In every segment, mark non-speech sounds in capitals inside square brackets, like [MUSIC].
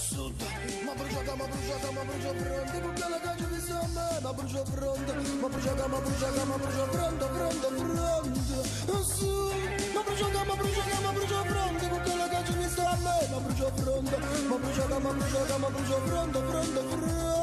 sud Ma bruciata, ma bruciata, ma brucia pronto Perché la caccia di samba Ma brucia pronto Ma bruciata, ma bruciata, ma brucia pronto Pronto, pronto Sud Ma bruciata, ma bruciata, ma brucia pronto Perché la caccia di samba Ma brucia pronto Ma bruciata, ma bruciata, ma brucia pronto Pronto, pronto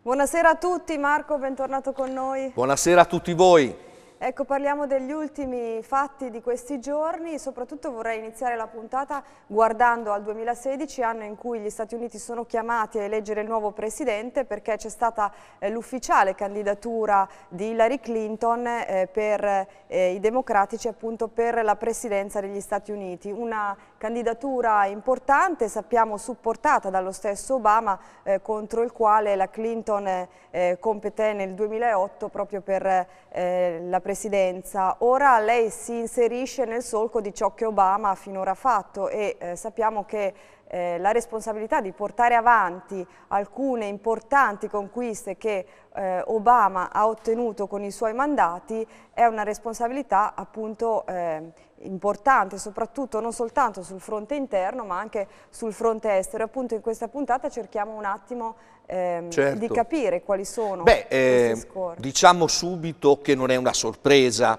Buonasera a tutti, Marco, bentornato con noi. Buonasera a tutti voi. Ecco, parliamo degli ultimi fatti di questi giorni, soprattutto vorrei iniziare la puntata guardando al 2016, anno in cui gli Stati Uniti sono chiamati a eleggere il nuovo presidente perché c'è stata eh, l'ufficiale candidatura di Hillary Clinton eh, per eh, i democratici appunto per la presidenza degli Stati Uniti. Una candidatura importante, sappiamo supportata dallo stesso Obama eh, contro il quale la Clinton eh, competé nel 2008 proprio per eh, la presidenza presidenza. Ora lei si inserisce nel solco di ciò che Obama ha finora fatto e eh, sappiamo che eh, la responsabilità di portare avanti alcune importanti conquiste che eh, Obama ha ottenuto con i suoi mandati è una responsabilità appunto eh, importante, soprattutto non soltanto sul fronte interno ma anche sul fronte estero. Appunto in questa puntata cerchiamo un attimo ehm, certo. di capire quali sono Beh, eh, Diciamo subito che non è una sorpresa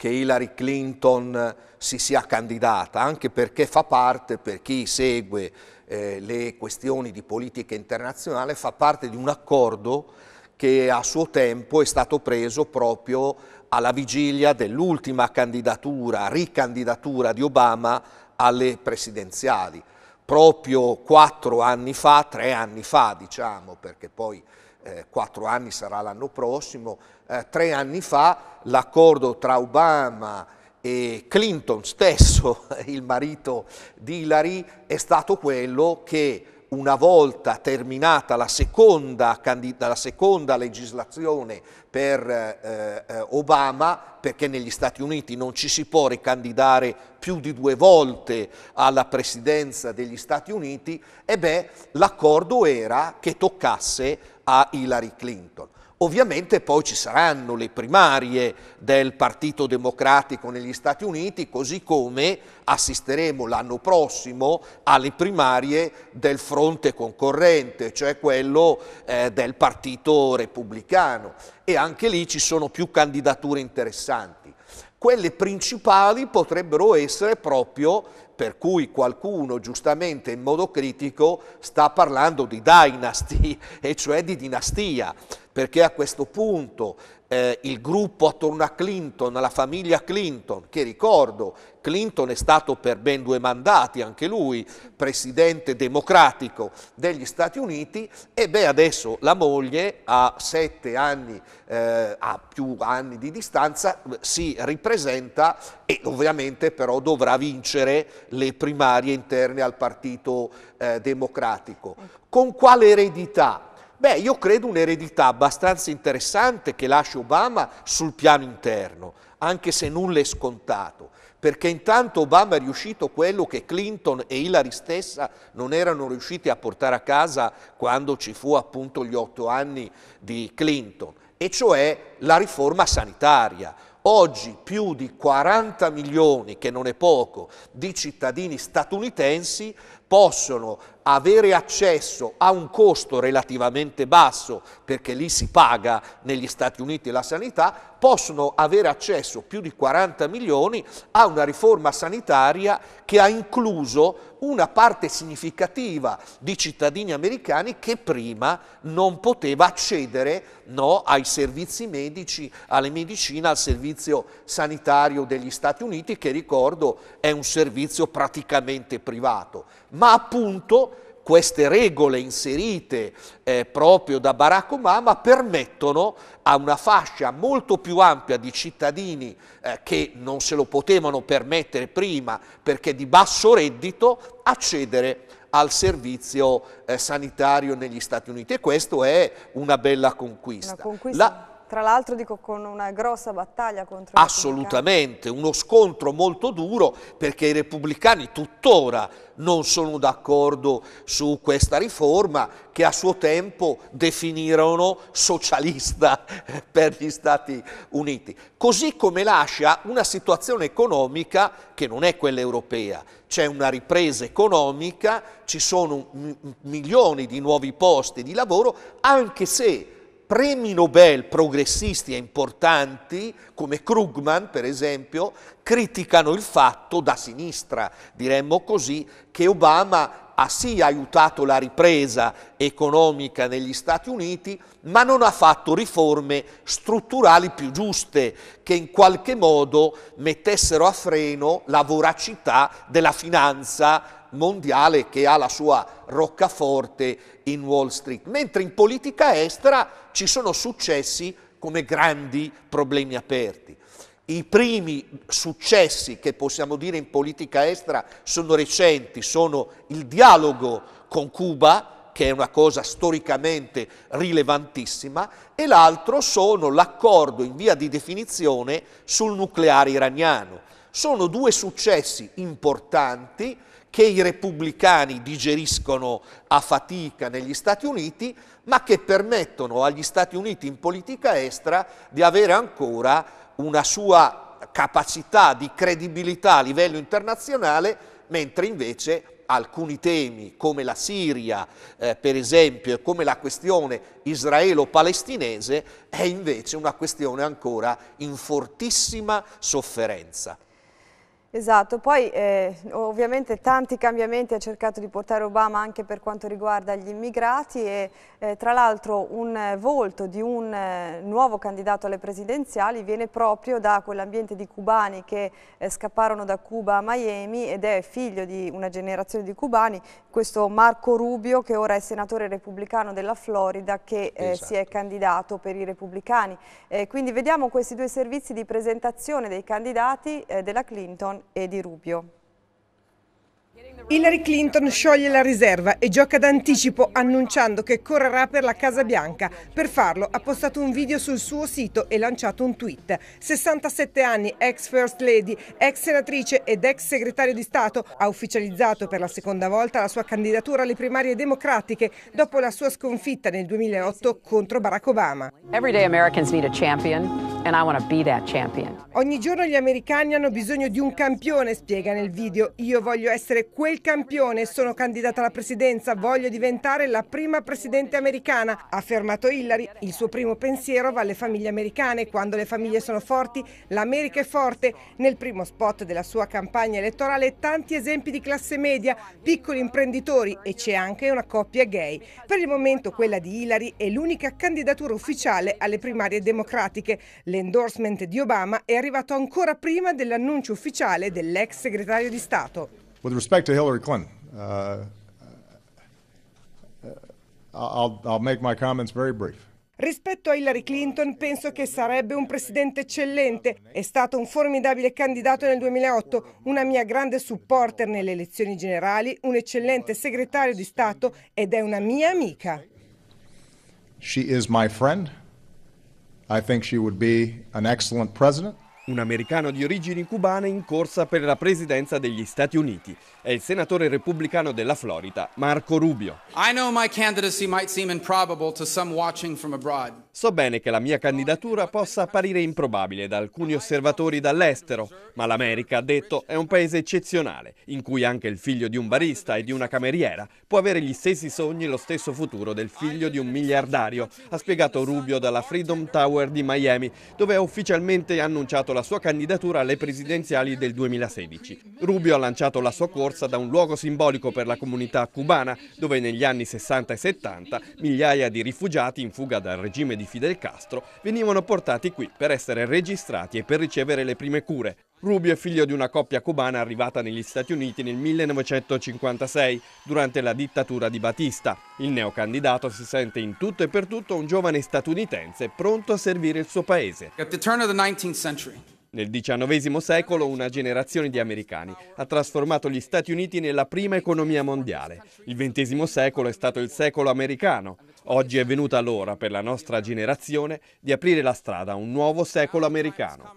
che Hillary Clinton si sia candidata, anche perché fa parte, per chi segue eh, le questioni di politica internazionale, fa parte di un accordo che a suo tempo è stato preso proprio alla vigilia dell'ultima candidatura, ricandidatura di Obama alle presidenziali, proprio quattro anni fa, tre anni fa diciamo, perché poi eh, quattro anni sarà l'anno prossimo, eh, tre anni fa l'accordo tra Obama e Clinton stesso, [LAUGHS] il marito di Hillary, è stato quello che una volta terminata la seconda, la seconda legislazione per eh, eh, Obama, perché negli Stati Uniti non ci si può ricandidare più di due volte alla presidenza degli Stati Uniti, e beh, l'accordo era che toccasse a Hillary Clinton. Ovviamente poi ci saranno le primarie del Partito Democratico negli Stati Uniti, così come assisteremo l'anno prossimo alle primarie del fronte concorrente, cioè quello eh, del Partito Repubblicano. E anche lì ci sono più candidature interessanti. Quelle principali potrebbero essere proprio per cui qualcuno giustamente in modo critico sta parlando di dynasty, [LAUGHS] e cioè di dinastia perché a questo punto eh, il gruppo attorno a Clinton, alla famiglia Clinton, che ricordo, Clinton è stato per ben due mandati, anche lui, presidente democratico degli Stati Uniti, e beh adesso la moglie a sette anni, eh, a più anni di distanza, si ripresenta e ovviamente però dovrà vincere le primarie interne al Partito eh, Democratico. Con quale eredità? Beh, io credo un'eredità abbastanza interessante che lascia Obama sul piano interno, anche se nulla è scontato, perché intanto Obama è riuscito quello che Clinton e Hillary stessa non erano riusciti a portare a casa quando ci fu appunto gli otto anni di Clinton, e cioè la riforma sanitaria. Oggi più di 40 milioni, che non è poco, di cittadini statunitensi possono avere accesso a un costo relativamente basso, perché lì si paga negli Stati Uniti la sanità, possono avere accesso più di 40 milioni a una riforma sanitaria che ha incluso una parte significativa di cittadini americani che prima non poteva accedere no, ai servizi medici, alle medicine, al servizio sanitario degli Stati Uniti, che ricordo è un servizio praticamente privato ma appunto queste regole inserite eh, proprio da Barack Obama permettono a una fascia molto più ampia di cittadini eh, che non se lo potevano permettere prima perché di basso reddito accedere al servizio eh, sanitario negli Stati Uniti e questo è una bella conquista. Una conquista. La, tra l'altro dico con una grossa battaglia contro Assolutamente, uno scontro molto duro perché i repubblicani tuttora non sono d'accordo su questa riforma che a suo tempo definirono socialista [LAUGHS] per gli Stati Uniti. Così come lascia una situazione economica che non è quella europea. C'è una ripresa economica, ci sono milioni di nuovi posti di lavoro, anche se premi Nobel progressisti e importanti, come Krugman per esempio, criticano il fatto, da sinistra diremmo così, che Obama ha sì aiutato la ripresa economica negli Stati Uniti, ma non ha fatto riforme strutturali più giuste che in qualche modo mettessero a freno la voracità della finanza mondiale che ha la sua roccaforte in Wall Street, mentre in politica estera ci sono successi come grandi problemi aperti. I primi successi che possiamo dire in politica estera sono recenti, sono il dialogo con Cuba, che è una cosa storicamente rilevantissima, e l'altro sono l'accordo in via di definizione sul nucleare iraniano. Sono due successi importanti che i repubblicani digeriscono a fatica negli Stati Uniti, ma che permettono agli Stati Uniti in politica estera di avere ancora una sua capacità di credibilità a livello internazionale, mentre invece alcuni temi come la Siria, eh, per esempio, e come la questione israelo-palestinese, è invece una questione ancora in fortissima sofferenza. Esatto, poi eh, ovviamente tanti cambiamenti ha cercato di portare Obama anche per quanto riguarda gli immigrati e eh, tra l'altro un volto di un eh, nuovo candidato alle presidenziali viene proprio da quell'ambiente di cubani che eh, scapparono da Cuba a Miami ed è figlio di una generazione di cubani, questo Marco Rubio che ora è senatore repubblicano della Florida che esatto. si è esatto. candidato per i repubblicani. Eh, quindi vediamo questi due servizi di presentazione dei candidati della Clinton e di Rubio. Hillary Clinton scioglie la riserva e gioca d'anticipo annunciando che correrà per la Casa Bianca. Per farlo ha postato un video sul suo sito e lanciato un tweet. 67 anni, ex First Lady, ex senatrice ed ex segretario di Stato, ha ufficializzato per la seconda volta la sua candidatura alle primarie democratiche dopo la sua sconfitta nel 2008 contro Barack Obama. Everyday Americans need a champion. Ogni giorno gli americani hanno bisogno di un campione, spiega nel video. Io voglio essere quello come il campione. Sono candidata alla presidenza, voglio diventare la prima presidente americana, ha affermato Hillary. Il suo primo pensiero va alle famiglie americane. Quando le famiglie sono forti, l'America è forte. Nel primo spot della sua campagna elettorale tanti esempi di classe media, piccoli imprenditori e c'è anche una coppia gay. Per il momento quella di Hillary è l'unica candidatura ufficiale alle primarie democratiche. L'endorsement di Obama è arrivato ancora prima dell'annuncio ufficiale dell'ex segretario di Stato. With respect to Hillary Clinton, uh, uh, uh, I'll, I'll make my comments very brief. Rispetto a Hillary Clinton penso che sarebbe un presidente eccellente, è stato un formidabile candidato nel 2008, una mia grande supporter nelle elezioni generali, un eccellente segretario di Stato ed è una mia amica. She is my friend. I think she would be an excellent president un americano di origini cubane in corsa per la presidenza degli Stati Uniti. È il senatore repubblicano della Florida, Marco Rubio. I know my candidacy might seem improbable to some watching from abroad. So bene che la mia candidatura possa apparire improbabile da alcuni osservatori dall'estero, ma l'America, ha detto, è un paese eccezionale, in cui anche il figlio di un barista e di una cameriera può avere gli stessi sogni e lo stesso futuro del figlio di un miliardario, ha spiegato Rubio dalla Freedom Tower di Miami, dove ha ufficialmente annunciato la sua candidatura alle presidenziali del 2016. Rubio ha lanciato la sua corsa da un luogo simbolico per la comunità cubana, dove negli anni 60 e 70 migliaia di rifugiati in fuga dal regime di Fidel Castro venivano portati qui per essere registrati e per ricevere le prime cure. Rubio è figlio di una coppia cubana arrivata negli Stati Uniti nel 1956, durante la dittatura di Batista. Il neocandidato si sente in tutto e per tutto un giovane statunitense pronto a servire il suo paese. At the turn of the 19th century, nel XIX secolo una generazione di americani ha trasformato gli Stati Uniti nella prima economia mondiale. Il XX secolo è stato il secolo americano. Oggi è venuta l'ora per la nostra generazione di aprire la strada a un nuovo secolo americano.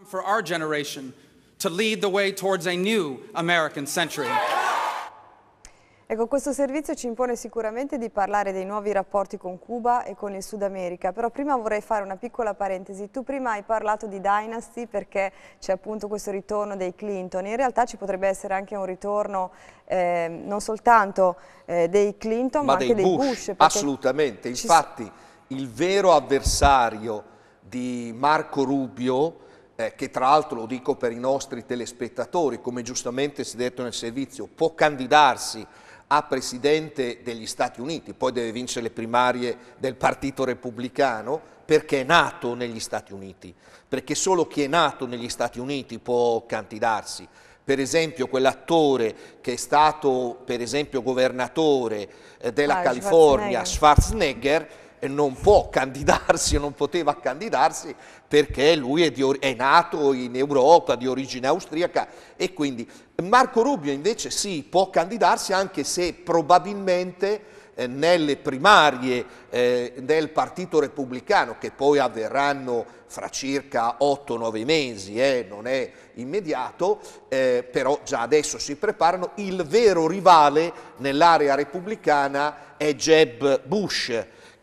Ecco, questo servizio ci impone sicuramente di parlare dei nuovi rapporti con Cuba e con il Sud America, però prima vorrei fare una piccola parentesi. Tu prima hai parlato di Dynasty perché c'è appunto questo ritorno dei Clinton, in realtà ci potrebbe essere anche un ritorno eh, non soltanto eh, dei Clinton ma, ma anche dei Bush. Bush assolutamente, infatti il vero avversario di Marco Rubio eh, che tra l'altro lo dico per i nostri telespettatori, come giustamente si è detto nel servizio, può candidarsi a presidente degli Stati Uniti, poi deve vincere le primarie del Partito Repubblicano perché è nato negli Stati Uniti, perché solo chi è nato negli Stati Uniti può candidarsi. Per esempio quell'attore che è stato per esempio governatore eh, della ah, California, Schwarzenegger, Schwarzenegger non può candidarsi o non poteva candidarsi perché lui è, di, è, nato in Europa di origine austriaca e quindi Marco Rubio invece sì può candidarsi anche se probabilmente eh, nelle primarie eh, del Partito Repubblicano che poi avverranno fra circa 8-9 mesi, eh, non è immediato, eh, però già adesso si preparano, il vero rivale nell'area repubblicana è Jeb Bush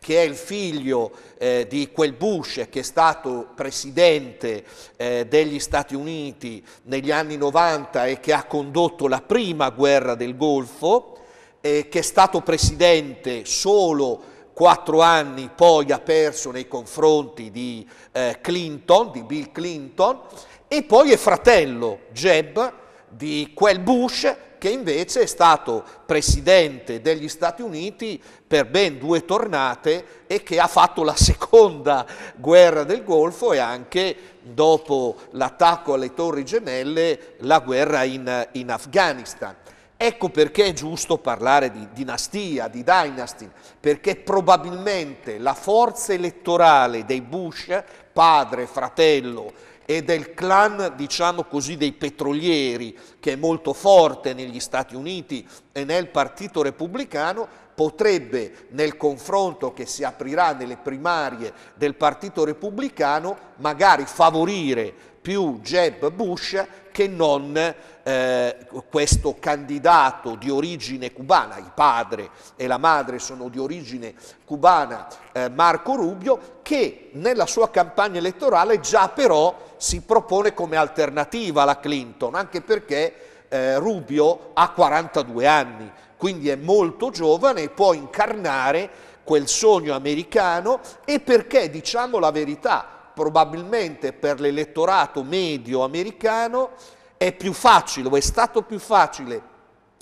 che è il figlio eh, di quel Bush che è stato presidente eh, degli Stati Uniti negli anni 90 e che ha condotto la prima guerra del Golfo, eh, che è stato presidente solo quattro anni, poi ha perso nei confronti di eh, Clinton, di Bill Clinton, e poi è fratello Jeb di quel Bush che invece è stato presidente degli Stati Uniti per ben due tornate e che ha fatto la seconda guerra del Golfo e anche dopo l'attacco alle Torri Gemelle la guerra in, in Afghanistan. Ecco perché è giusto parlare di dinastia, di dynasty, perché probabilmente la forza elettorale dei Bush, padre, fratello, e del clan, diciamo così, dei petrolieri, che è molto forte negli Stati Uniti e nel Partito Repubblicano, potrebbe nel confronto che si aprirà nelle primarie del Partito Repubblicano magari favorire più Jeb Bush che non eh, questo candidato di origine cubana, il padre e la madre sono di origine cubana, eh, Marco Rubio, che nella sua campagna elettorale già però si propone come alternativa alla Clinton, anche perché eh, Rubio ha 42 anni, quindi è molto giovane e può incarnare quel sogno americano e perché, diciamo la verità, probabilmente per l'elettorato medio americano è più facile o è stato più facile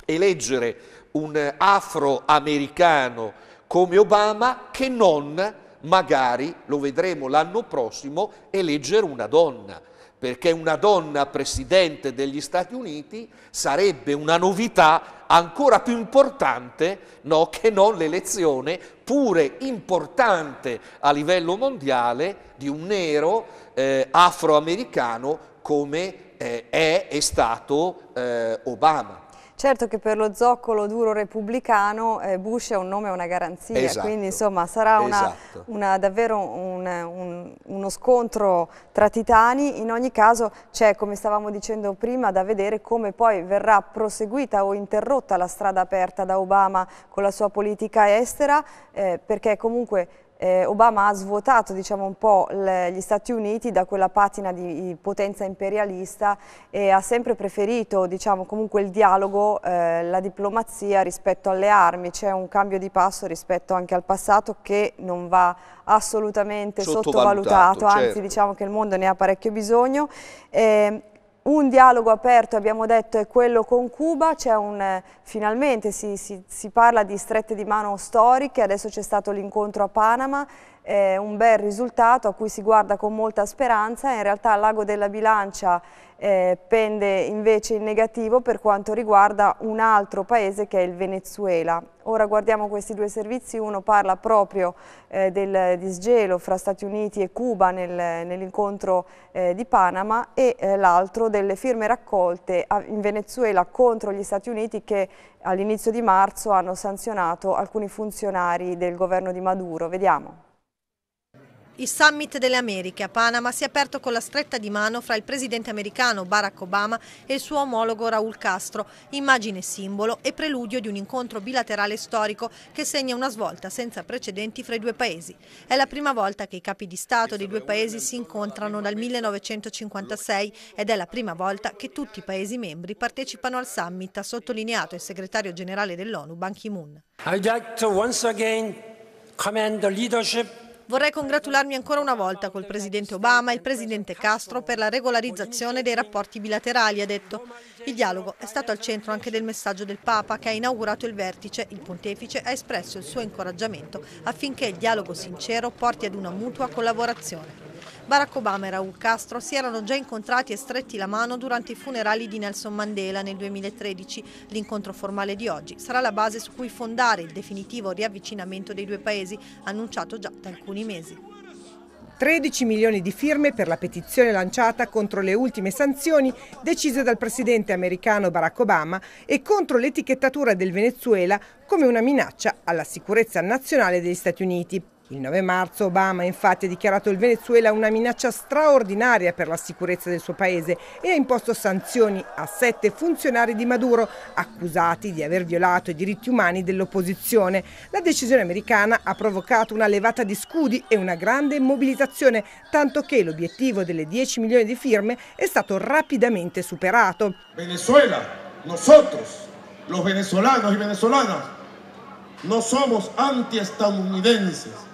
eleggere un afroamericano come Obama che non magari lo vedremo l'anno prossimo, eleggere una donna, perché una donna presidente degli Stati Uniti sarebbe una novità ancora più importante no, che non l'elezione, pure importante a livello mondiale, di un nero eh, afroamericano come eh, è, è stato eh, Obama. Certo che per lo zoccolo duro repubblicano eh, Bush è un nome e una garanzia, esatto, quindi insomma sarà una, esatto. una, davvero un, un, uno scontro tra titani. In ogni caso c'è, come stavamo dicendo prima, da vedere come poi verrà proseguita o interrotta la strada aperta da Obama con la sua politica estera, eh, perché comunque eh, Obama ha svuotato diciamo, un po' le, gli Stati Uniti da quella patina di potenza imperialista e ha sempre preferito diciamo, comunque il dialogo, eh, la diplomazia rispetto alle armi, c'è un cambio di passo rispetto anche al passato che non va assolutamente sottovalutato, sottovalutato anzi certo. diciamo che il mondo ne ha parecchio bisogno. Eh, un dialogo aperto, abbiamo detto, è quello con Cuba, un, eh, finalmente si, si, si parla di strette di mano storiche, adesso c'è stato l'incontro a Panama, è un bel risultato a cui si guarda con molta speranza, in realtà Lago della Bilancia eh, pende invece in negativo per quanto riguarda un altro paese che è il Venezuela. Ora guardiamo questi due servizi, uno parla proprio eh, del disgelo fra Stati Uniti e Cuba nel, nell'incontro eh, di Panama e eh, l'altro delle firme raccolte a, in Venezuela contro gli Stati Uniti che all'inizio di marzo hanno sanzionato alcuni funzionari del governo di Maduro. Vediamo. Il summit delle Americhe a Panama si è aperto con la stretta di mano fra il presidente americano Barack Obama e il suo omologo Raul Castro, immagine simbolo e preludio di un incontro bilaterale storico che segna una svolta senza precedenti fra i due paesi. È la prima volta che i capi di Stato dei due paesi si incontrano dal 1956 ed è la prima volta che tutti i paesi membri partecipano al summit, ha sottolineato il segretario generale dell'ONU Ban Ki-moon. I'd like to once again commend the leadership Vorrei congratularmi ancora una volta col presidente Obama e il presidente Castro per la regolarizzazione dei rapporti bilaterali, ha detto. Il dialogo è stato al centro anche del messaggio del Papa che ha inaugurato il vertice. Il pontefice ha espresso il suo incoraggiamento affinché il dialogo sincero porti ad una mutua collaborazione. Barack Obama e Raul Castro si erano già incontrati e stretti la mano durante i funerali di Nelson Mandela nel 2013. L'incontro formale di oggi sarà la base su cui fondare il definitivo riavvicinamento dei due paesi, annunciato già da alcuni mesi. 13 milioni di firme per la petizione lanciata contro le ultime sanzioni decise dal presidente americano Barack Obama e contro l'etichettatura del Venezuela come una minaccia alla sicurezza nazionale degli Stati Uniti. Il 9 marzo Obama infatti ha dichiarato il Venezuela una minaccia straordinaria per la sicurezza del suo paese e ha imposto sanzioni a sette funzionari di Maduro accusati di aver violato i diritti umani dell'opposizione. La decisione americana ha provocato una levata di scudi e una grande mobilitazione, tanto che l'obiettivo delle 10 milioni di firme è stato rapidamente superato. Venezuela, nosotros, los venezolanos y venezolanas, no somos anti antiestadounidenses.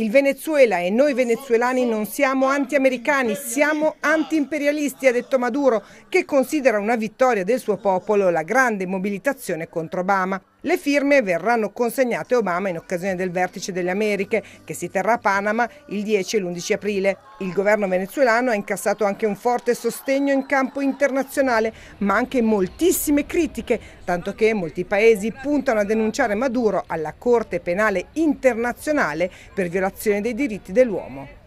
Il Venezuela e noi venezuelani non siamo anti-americani, siamo anti-imperialisti, ha detto Maduro, che considera una vittoria del suo popolo la grande mobilitazione contro Obama. Le firme verranno consegnate a Obama in occasione del Vertice delle Americhe, che si terrà a Panama il 10 e l'11 aprile. Il governo venezuelano ha incassato anche un forte sostegno in campo internazionale, ma anche moltissime critiche, tanto che molti paesi puntano a denunciare Maduro alla Corte Penale Internazionale per violazione dei diritti dell'uomo.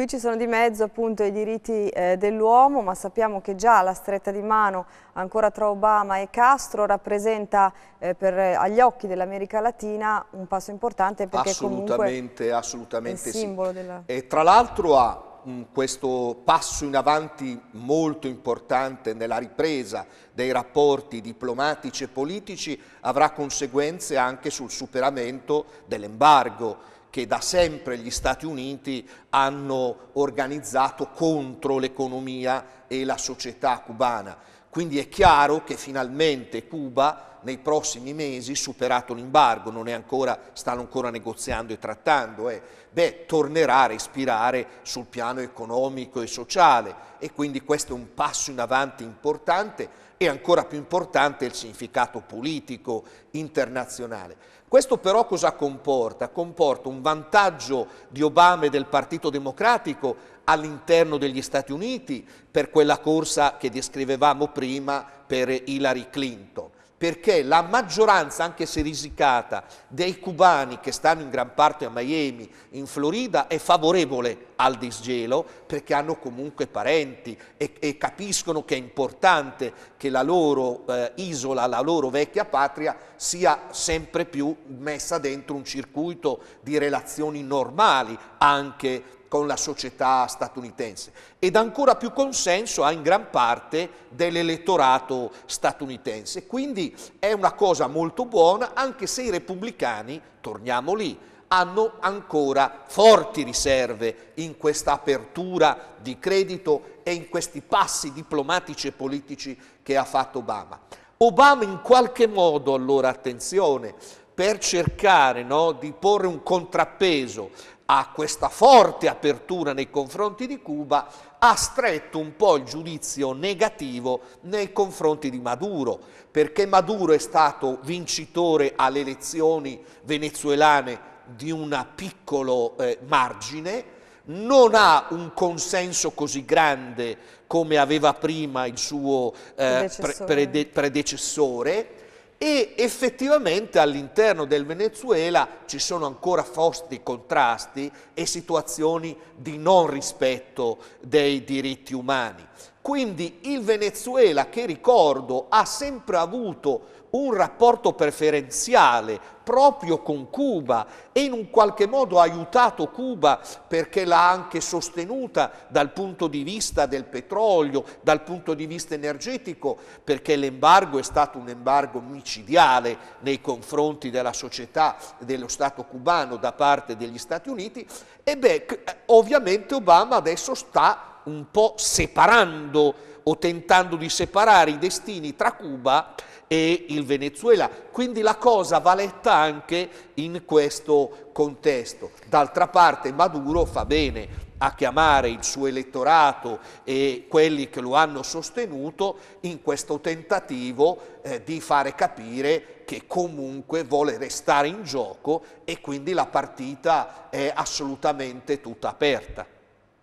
Qui ci sono di mezzo appunto i diritti eh, dell'uomo, ma sappiamo che già la stretta di mano ancora tra Obama e Castro rappresenta eh, per, eh, agli occhi dell'America Latina un passo importante perché assolutamente, assolutamente è il simbolo sì. della... E tra l'altro ha mm, questo passo in avanti molto importante nella ripresa dei rapporti diplomatici e politici avrà conseguenze anche sul superamento dell'embargo che da sempre gli Stati Uniti hanno organizzato contro l'economia e la società cubana. Quindi è chiaro che finalmente Cuba nei prossimi mesi, superato l'imbargo, stanno ancora negoziando e trattando, eh, beh, tornerà a respirare sul piano economico e sociale e quindi questo è un passo in avanti importante e ancora più importante è il significato politico internazionale. Questo però cosa comporta? Comporta un vantaggio di Obama e del Partito Democratico all'interno degli Stati Uniti per quella corsa che descrivevamo prima per Hillary Clinton perché la maggioranza, anche se risicata, dei cubani che stanno in gran parte a Miami, in Florida, è favorevole al disgelo perché hanno comunque parenti e, e capiscono che è importante che la loro eh, isola, la loro vecchia patria, sia sempre più messa dentro un circuito di relazioni normali anche con la società statunitense ed ancora più consenso ha in gran parte dell'elettorato statunitense. Quindi è una cosa molto buona anche se i repubblicani, torniamo lì, hanno ancora forti riserve in questa apertura di credito e in questi passi diplomatici e politici che ha fatto Obama. Obama in qualche modo, allora attenzione, per cercare no, di porre un contrappeso a questa forte apertura nei confronti di Cuba, ha stretto un po' il giudizio negativo nei confronti di Maduro, perché Maduro è stato vincitore alle elezioni venezuelane di un piccolo eh, margine, non ha un consenso così grande come aveva prima il suo eh, predecessore. Pre- prede- predecessore e effettivamente all'interno del Venezuela ci sono ancora forti contrasti e situazioni di non rispetto dei diritti umani. Quindi il Venezuela, che ricordo, ha sempre avuto un rapporto preferenziale proprio con Cuba e in un qualche modo ha aiutato Cuba perché l'ha anche sostenuta dal punto di vista del petrolio, dal punto di vista energetico, perché l'embargo è stato un embargo micidiale nei confronti della società dello Stato cubano da parte degli Stati Uniti e beh, ovviamente Obama adesso sta un po' separando o tentando di separare i destini tra Cuba e il Venezuela. Quindi la cosa va letta anche in questo contesto. D'altra parte Maduro fa bene a chiamare il suo elettorato e quelli che lo hanno sostenuto in questo tentativo eh, di fare capire che comunque vuole restare in gioco e quindi la partita è assolutamente tutta aperta.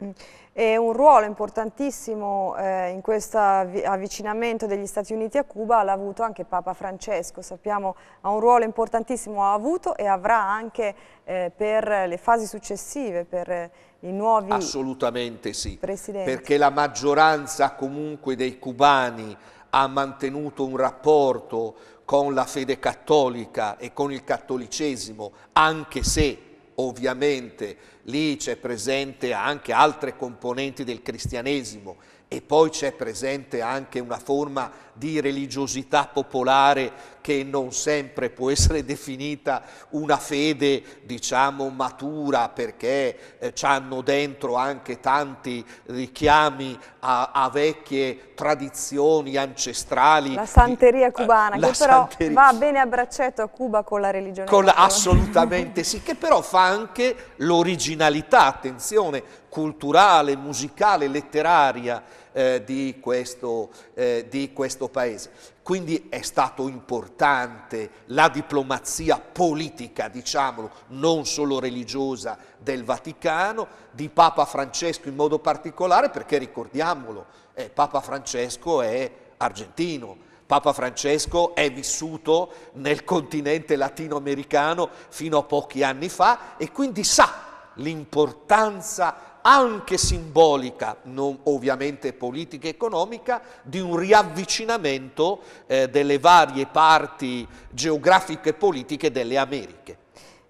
Mm e un ruolo importantissimo eh, in questo avvicinamento degli Stati Uniti a Cuba l'ha avuto anche Papa Francesco, sappiamo ha un ruolo importantissimo, ha avuto e avrà anche eh, per le fasi successive, per i nuovi Assolutamente sì, presidenti. perché la maggioranza comunque dei cubani ha mantenuto un rapporto con la fede cattolica e con il cattolicesimo, anche se ovviamente lì c'è presente anche altre componenti del cristianesimo e poi c'è presente anche una forma di religiosità popolare che non sempre può essere definita una fede, diciamo, matura, perché eh, ci hanno dentro anche tanti richiami a, a vecchie tradizioni ancestrali. La santeria cubana, eh, la che santeria. però va bene a braccetto a Cuba con la religione. Con la, assolutamente sì, che però fa anche l'originale originalità, attenzione, culturale, musicale, letteraria eh, di, questo, eh, di questo paese. Quindi è stato importante la diplomazia politica, diciamolo, non solo religiosa del Vaticano, di Papa Francesco in modo particolare, perché ricordiamolo, eh, Papa Francesco è argentino, Papa Francesco è vissuto nel continente latinoamericano fino a pochi anni fa e quindi sa l'importanza anche simbolica, non ovviamente politica e economica, di un riavvicinamento eh, delle varie parti geografiche e politiche delle Americhe.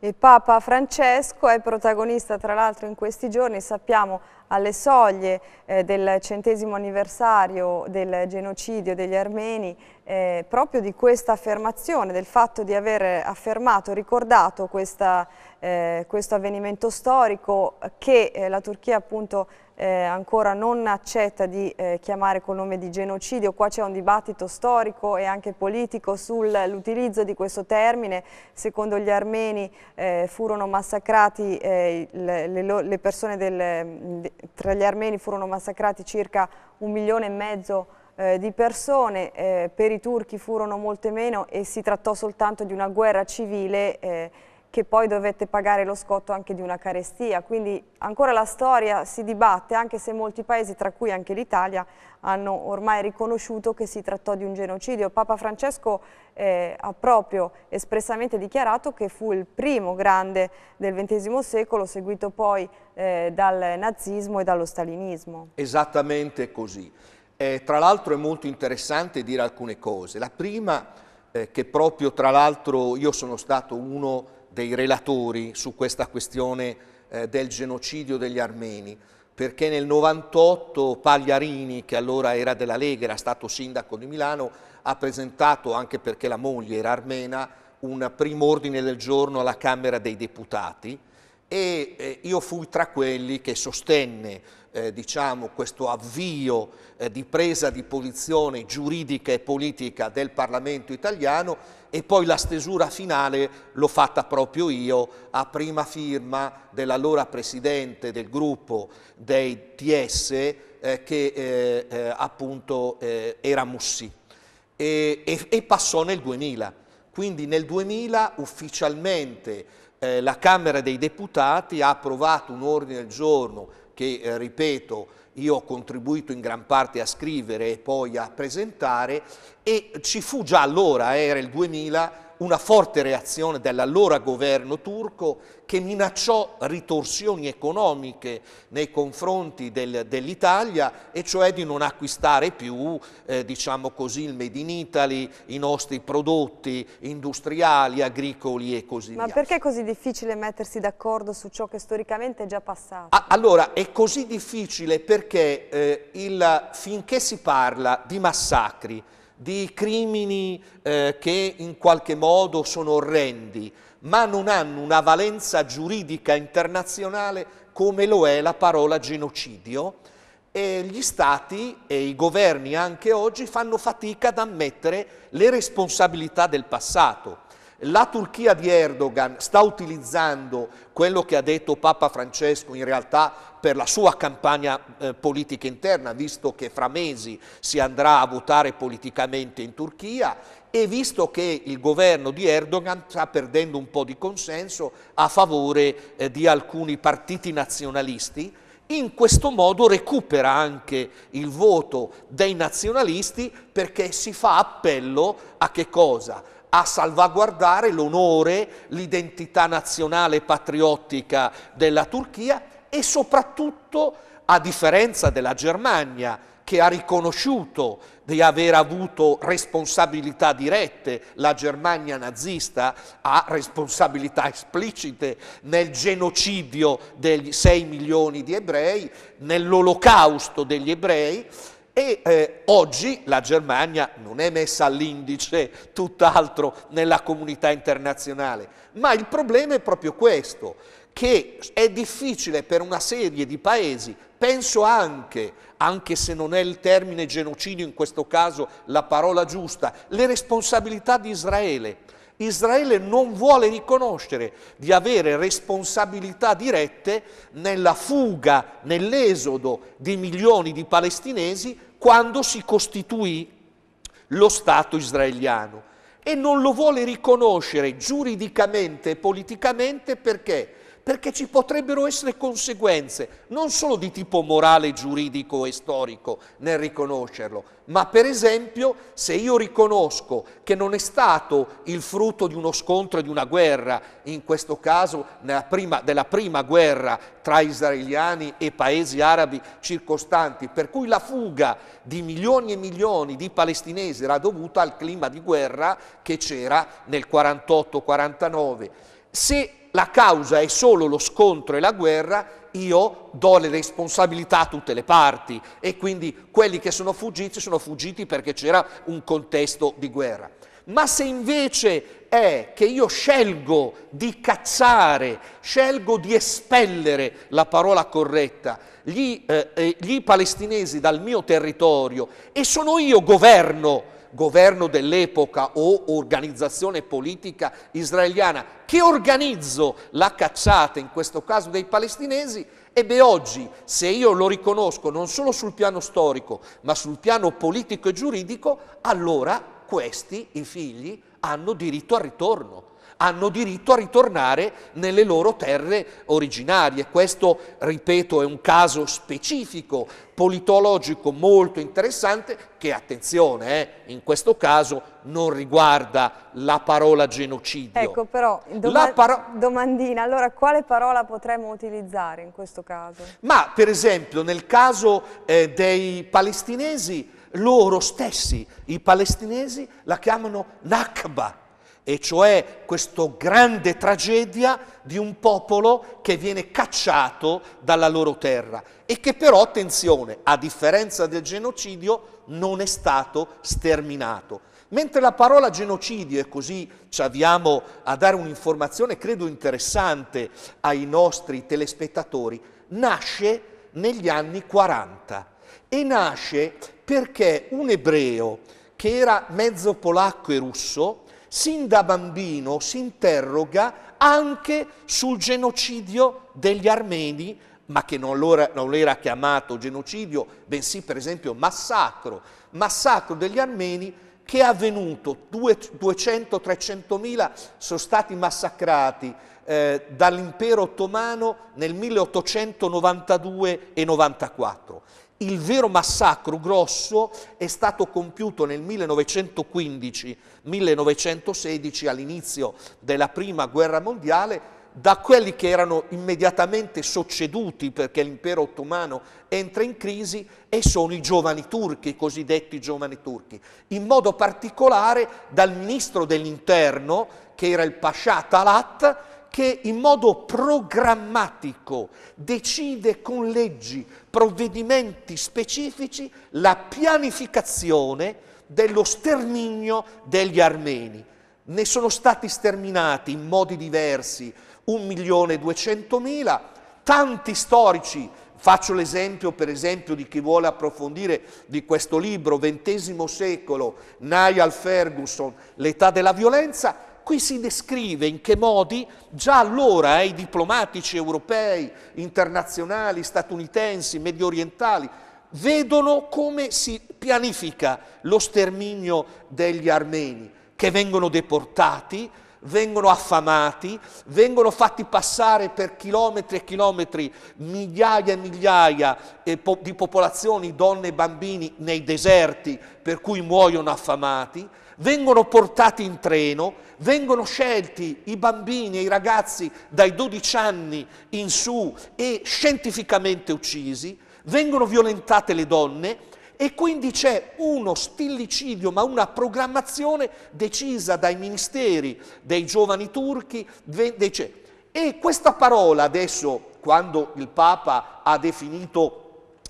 Il Papa Francesco è protagonista tra l'altro in questi giorni, sappiamo, alle soglie eh, del centesimo anniversario del genocidio degli armeni, eh, proprio di questa affermazione, del fatto di aver affermato, ricordato questa, eh, questo avvenimento storico che eh, la Turchia appunto eh, ancora non accetta di eh, chiamare col nome di genocidio. Qua c'è un dibattito storico e anche politico sull'utilizzo di questo termine. Secondo gli armeni eh, furono massacrati, eh, le, le persone del, de, tra gli armeni furono massacrati circa un milione e mezzo eh, di persone, eh, per i turchi furono molte meno e si trattò soltanto di una guerra civile che poi dovette pagare lo scotto anche di una carestia. Quindi ancora la storia si dibatte, anche se molti paesi, tra cui anche l'Italia, hanno ormai riconosciuto che si trattò di un genocidio. Papa Francesco eh, ha proprio espressamente dichiarato che fu il primo grande del XX secolo, seguito poi eh, dal nazismo e dallo stalinismo. Esattamente così. Eh, tra l'altro è molto interessante dire alcune cose. La prima, eh, che proprio tra l'altro io sono stato uno dei relatori su questa questione eh, del genocidio degli armeni, perché nel 98 Pagliarini, che allora era della Lega, era stato sindaco di Milano, ha presentato, anche perché la moglie era armena, un primo ordine del giorno alla Camera dei Deputati e eh, io fui tra quelli che sostenne eh, diciamo, questo avvio eh, di presa di posizione giuridica e politica del Parlamento italiano e poi la stesura finale l'ho fatta proprio io a prima firma dell'allora presidente del gruppo dei TS eh, che eh, eh, appunto eh, era Mussi e, e, e passò nel 2000. Quindi nel 2000 ufficialmente eh, la Camera dei Deputati ha approvato un ordine del giorno che, eh, ripeto, io ho contribuito in gran parte a scrivere e poi a presentare e ci fu già allora, eh, era il 2000, una forte reazione dell'allora governo turco che minacciò ritorsioni economiche nei confronti del, dell'Italia e cioè di non acquistare più eh, diciamo così, il Made in Italy, i nostri prodotti industriali, agricoli e così Ma via. Ma perché è così difficile mettersi d'accordo su ciò che storicamente è già passato? Ah, allora, è così difficile perché eh, il, finché si parla di massacri, di crimini eh, che in qualche modo sono orrendi, ma non hanno una valenza giuridica internazionale come lo è la parola genocidio e gli stati e i governi anche oggi fanno fatica ad ammettere le responsabilità del passato. La Turchia di Erdogan sta utilizzando quello che ha detto Papa Francesco in realtà per la sua campagna eh, politica interna, visto che fra mesi si andrà a votare politicamente in Turchia e visto che il governo di Erdogan sta perdendo un po' di consenso a favore eh, di alcuni partiti nazionalisti, in questo modo recupera anche il voto dei nazionalisti perché si fa appello a che cosa? a salvaguardare l'onore, l'identità nazionale patriottica della Turchia e soprattutto, a differenza della Germania, che ha riconosciuto di aver avuto responsabilità dirette, la Germania nazista ha responsabilità esplicite nel genocidio degli 6 milioni di ebrei, nell'olocausto degli ebrei, e eh, oggi la Germania non è messa all'indice, tutt'altro, nella comunità internazionale, ma il problema è proprio questo, che è difficile per una serie di paesi, penso anche, anche se non è il termine genocidio in questo caso la parola giusta, le responsabilità di Israele. Israele non vuole riconoscere di avere responsabilità dirette nella fuga, nell'esodo di milioni di palestinesi quando si costituì lo Stato israeliano e non lo vuole riconoscere giuridicamente e politicamente perché? perché ci potrebbero essere conseguenze, non solo di tipo morale, giuridico e storico nel riconoscerlo, ma per esempio se io riconosco che non è stato il frutto di uno scontro e di una guerra, in questo caso prima, della prima guerra tra israeliani e paesi arabi circostanti, per cui la fuga di milioni e milioni di palestinesi era dovuta al clima di guerra che c'era nel 48-49. Se la causa è solo lo scontro e la guerra, io do le responsabilità a tutte le parti e quindi quelli che sono fuggiti sono fuggiti perché c'era un contesto di guerra. Ma se invece è che io scelgo di cacciare, scelgo di espellere la parola corretta, gli, eh, eh, gli palestinesi dal mio territorio e sono io governo, governo dell'epoca o organizzazione politica israeliana che organizzo la cacciata, in questo caso dei palestinesi, ebbe oggi, se io lo riconosco non solo sul piano storico, ma sul piano politico e giuridico, allora questi, i figli, hanno diritto al ritorno hanno diritto a ritornare nelle loro terre originarie. Questo, ripeto, è un caso specifico, politologico molto interessante che, attenzione, eh, in questo caso non riguarda la parola genocidio. Ecco però, doma paro domandina, allora quale parola potremmo utilizzare in questo caso? Ma per esempio nel caso eh, dei palestinesi, loro stessi, i palestinesi, la chiamano Nakba e cioè questa grande tragedia di un popolo che viene cacciato dalla loro terra e che però, attenzione, a differenza del genocidio, non è stato sterminato. Mentre la parola genocidio, e così ci avviamo a dare un'informazione credo interessante ai nostri telespettatori, nasce negli anni 40 e nasce perché un ebreo che era mezzo polacco e russo, sin da bambino si interroga anche sul genocidio degli armeni, ma che non, non era chiamato genocidio, bensì per esempio massacro, massacro degli armeni che è avvenuto, 200-300 mila sono stati massacrati eh, dall'impero ottomano nel 1892 e 94. Il vero massacro grosso è stato compiuto nel 1915-1916, all'inizio della Prima Guerra Mondiale, da quelli che erano immediatamente succeduti perché l'impero ottomano entra in crisi e sono i giovani turchi, i cosiddetti giovani turchi, in modo particolare dal ministro dell'interno che era il Pascià Talat che in modo programmatico decide con leggi, provvedimenti specifici la pianificazione dello sterminio degli armeni. Ne sono stati sterminati in modi diversi 1.200.000, tanti storici Faccio l'esempio, per esempio, di chi vuole approfondire di questo libro, XX secolo, Niall Ferguson, L'età della violenza, Qui si descrive in che modi già allora ai eh, diplomatici europei, internazionali, statunitensi, medio orientali, vedono come si pianifica lo sterminio degli armeni, che vengono deportati, vengono affamati, vengono fatti passare per chilometri e chilometri migliaia e migliaia eh, di popolazioni, donne e bambini nei deserti, per cui muoiono affamati vengono portati in treno, vengono scelti i bambini e i ragazzi dai 12 anni in su e scientificamente uccisi, vengono violentate le donne e quindi c'è uno stillicidio, ma una programmazione decisa dai ministeri dei giovani turchi. Cioè, e questa parola adesso, quando il Papa ha definito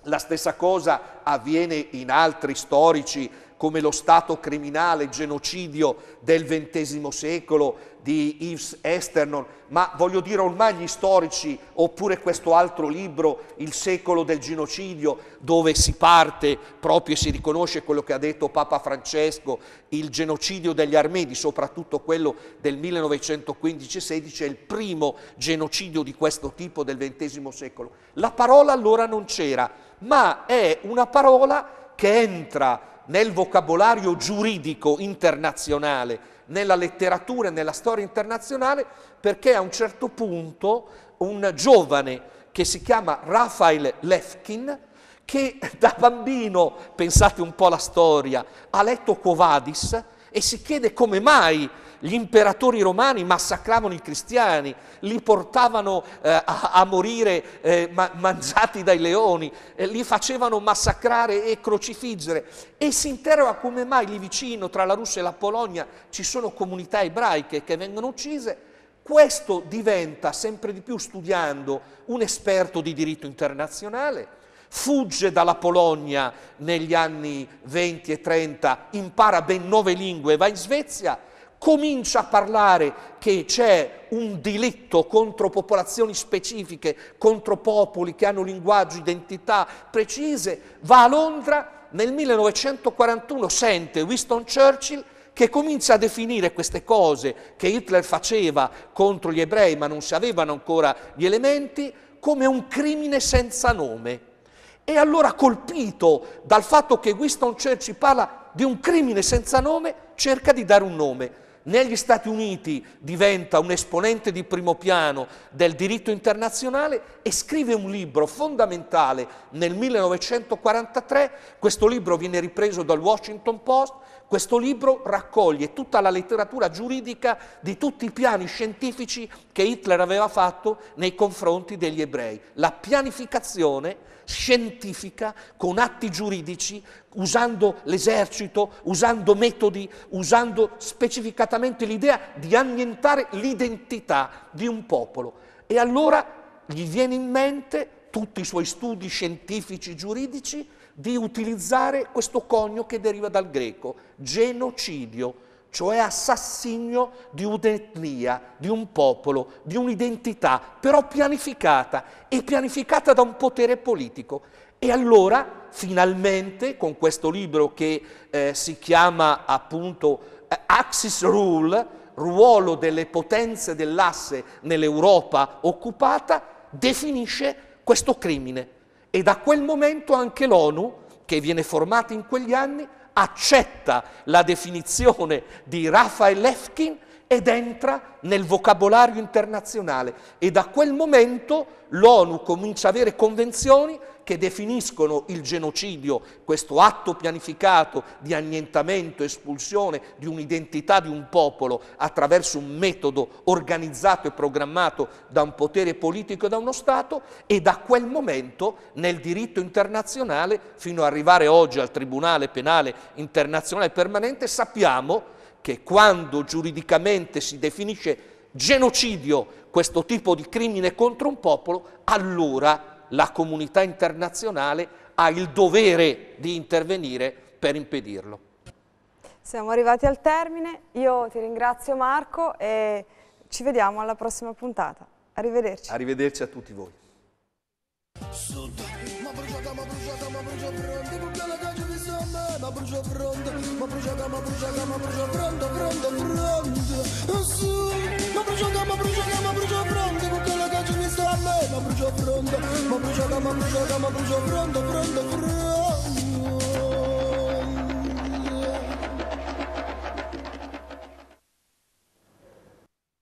la stessa cosa avviene in altri storici come lo Stato criminale, genocidio del XX secolo di Yves Esternon, ma voglio dire ormai gli storici, oppure questo altro libro, Il secolo del genocidio, dove si parte proprio e si riconosce quello che ha detto Papa Francesco, il genocidio degli armeni, soprattutto quello del 1915-16, è il primo genocidio di questo tipo del XX secolo. La parola allora non c'era, ma è una parola che entra nel vocabolario giuridico internazionale, nella letteratura e nella storia internazionale, perché a un certo punto un giovane che si chiama Raphael Lefkin, che [LAUGHS] da bambino, pensate un po' alla storia, ha letto Quo Vadis e si chiede come mai gli imperatori romani massacravano i cristiani, li portavano eh, a, a, morire eh, ma, mangiati dai leoni, eh, li facevano massacrare e crocifiggere e si interroga come mai lì vicino, tra la Russia e la Polonia, ci sono comunità ebraiche che vengono uccise. Questo diventa sempre di più studiando un esperto di diritto internazionale, fugge dalla Polonia negli anni 20 e 30, impara ben nove lingue, va in Svezia, comincia a parlare che c'è un delitto contro popolazioni specifiche, contro popoli che hanno linguaggio, identità precise, va a Londra, nel 1941 sente Winston Churchill che comincia a definire queste cose che Hitler faceva contro gli ebrei, ma non si avevano ancora gli elementi, come un crimine senza nome. E allora colpito dal fatto che Winston Churchill parla di un crimine senza nome, cerca di dare un nome negli Stati Uniti diventa un esponente di primo piano del diritto internazionale e scrive un libro fondamentale nel 1943, questo libro viene ripreso dal Washington Post, questo libro raccoglie tutta la letteratura giuridica di tutti i piani scientifici che Hitler aveva fatto nei confronti degli ebrei. La pianificazione scientifica con atti giuridici, usando l'esercito, usando metodi, usando specificatamente l'idea di annientare l'identità di un popolo. E allora gli viene in mente tutti i suoi studi scientifici giuridici di utilizzare questo conio che deriva dal greco, genocidio, cioè assassinio di un'etnia, di un popolo, di un'identità, però pianificata e pianificata da un potere politico. E allora, finalmente, con questo libro che eh, si chiama appunto Axis Rule, ruolo delle potenze dell'asse nell'Europa occupata, definisce questo crimine, e da quel momento anche l'ONU, che viene formata in quegli anni, accetta la definizione di Rafael Lefkin ed entra nel vocabolario internazionale e da quel momento l'ONU comincia ad avere convenzioni che definiscono il genocidio, questo atto pianificato di annientamento, espulsione di un'identità di un popolo attraverso un metodo organizzato e programmato da un potere politico e da uno Stato e da quel momento nel diritto internazionale, fino ad arrivare oggi al Tribunale Penale Internazionale Permanente, sappiamo che quando giuridicamente si definisce genocidio questo tipo di crimine contro un popolo, allora la comunità internazionale ha il dovere di intervenire per impedirlo. Siamo arrivati al termine, io ti ringrazio Marco e ci vediamo alla prossima puntata. Arrivederci. Arrivederci a tutti voi. ma brucia fronte, ma bruciata, ma bruciata, ma brucia fronte, fronte, fronte. Su, ma bruciata, ma bruciata, ma brucia fronte, ma brucio pronto, ma brucio ma brucio ma brucio pronto, pronto, pronto.